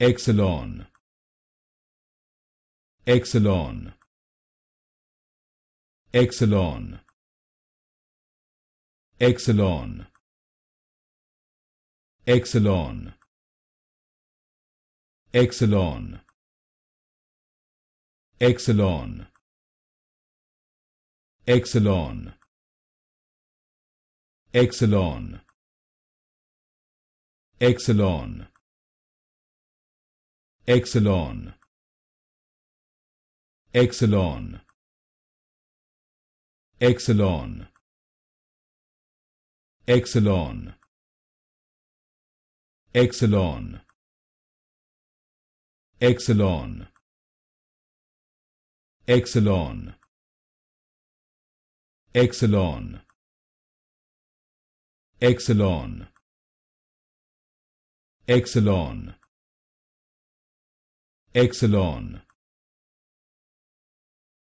Exelon Exelon Exelon Exelon Exelon Exelon Exelon Exelon Exelon Exelon Exelon Exelon Exelon Exelon Exelon Exelon Exelon Exelon Exelon Exelon Exelon